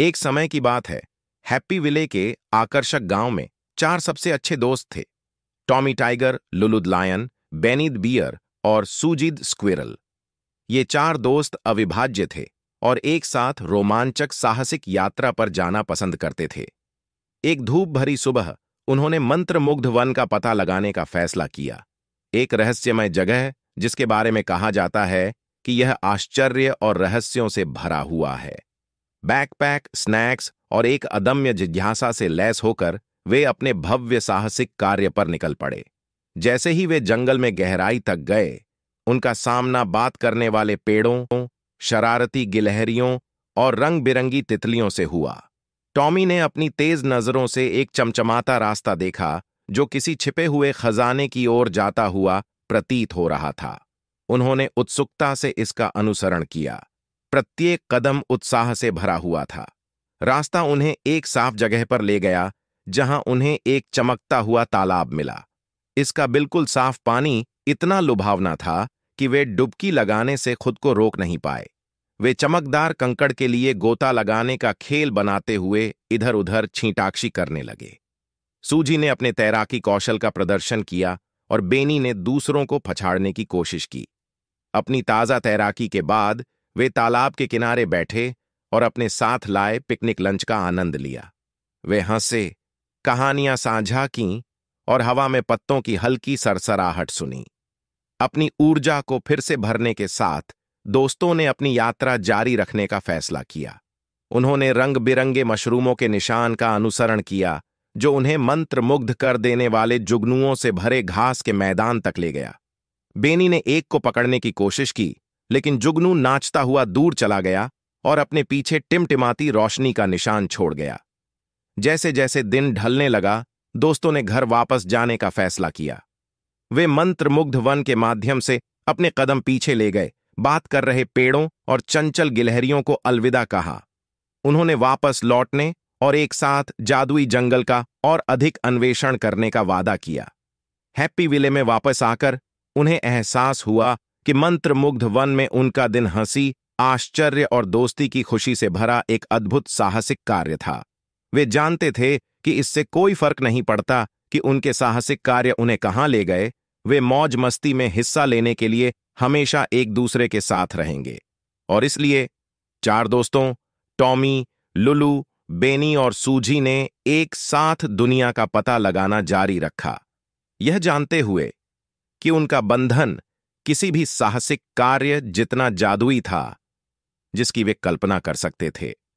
एक समय की बात है हैप्पी विले के आकर्षक गांव में चार सबसे अच्छे दोस्त थे टॉमी टाइगर लुलुद लायन बेनिद बियर और सुजीद स्क्विरल ये चार दोस्त अविभाज्य थे और एक साथ रोमांचक साहसिक यात्रा पर जाना पसंद करते थे एक धूप भरी सुबह उन्होंने मंत्रमुग्ध वन का पता लगाने का फैसला किया एक रहस्यमय जगह जिसके बारे में कहा जाता है कि यह आश्चर्य और रहस्यों से भरा हुआ है बैकपैक स्नैक्स और एक अदम्य जिज्ञासा से लैस होकर वे अपने भव्य साहसिक कार्य पर निकल पड़े जैसे ही वे जंगल में गहराई तक गए उनका सामना बात करने वाले पेड़ों शरारती गिलहरियों और रंग बिरंगी तितलियों से हुआ टॉमी ने अपनी तेज नजरों से एक चमचमाता रास्ता देखा जो किसी छिपे हुए खजाने की ओर जाता हुआ प्रतीत हो रहा था उन्होंने उत्सुकता से इसका अनुसरण किया प्रत्येक कदम उत्साह से भरा हुआ था रास्ता उन्हें एक साफ जगह पर ले गया जहां उन्हें एक चमकता हुआ तालाब मिला इसका बिल्कुल साफ पानी इतना लुभावना था कि वे डुबकी लगाने से खुद को रोक नहीं पाए वे चमकदार कंकड़ के लिए गोता लगाने का खेल बनाते हुए इधर उधर छींटाक्षी करने लगे सूजी ने अपने तैराकी कौशल का प्रदर्शन किया और बेनी ने दूसरों को पछाड़ने की कोशिश की अपनी ताज़ा तैराकी के बाद वे तालाब के किनारे बैठे और अपने साथ लाए पिकनिक लंच का आनंद लिया वे हंसे कहानियां साझा की और हवा में पत्तों की हल्की सरसराहट सुनी अपनी ऊर्जा को फिर से भरने के साथ दोस्तों ने अपनी यात्रा जारी रखने का फैसला किया उन्होंने रंग बिरंगे मशरूमों के निशान का अनुसरण किया जो उन्हें मंत्रमुग्ध कर देने वाले जुगनुओं से भरे घास के मैदान तक ले गया बेनी ने एक को पकड़ने की कोशिश की लेकिन जुगनू नाचता हुआ दूर चला गया और अपने पीछे टिमटिमाती रोशनी का निशान छोड़ गया जैसे जैसे दिन ढलने लगा दोस्तों ने घर वापस जाने का फैसला किया वे मंत्रमुग्ध वन के माध्यम से अपने कदम पीछे ले गए बात कर रहे पेड़ों और चंचल गिलहरियों को अलविदा कहा उन्होंने वापस लौटने और एक साथ जादुई जंगल का और अधिक अन्वेषण करने का वादा किया हैप्पी विले में वापस आकर उन्हें एहसास हुआ कि मंत्रमुग्ध वन में उनका दिन हंसी आश्चर्य और दोस्ती की खुशी से भरा एक अद्भुत साहसिक कार्य था वे जानते थे कि इससे कोई फर्क नहीं पड़ता कि उनके साहसिक कार्य उन्हें कहाँ ले गए वे मौज मस्ती में हिस्सा लेने के लिए हमेशा एक दूसरे के साथ रहेंगे और इसलिए चार दोस्तों टॉमी लुलू बेनी और सूजी ने एक साथ दुनिया का पता लगाना जारी रखा यह जानते हुए कि उनका बंधन किसी भी साहसिक कार्य जितना जादुई था जिसकी वे कल्पना कर सकते थे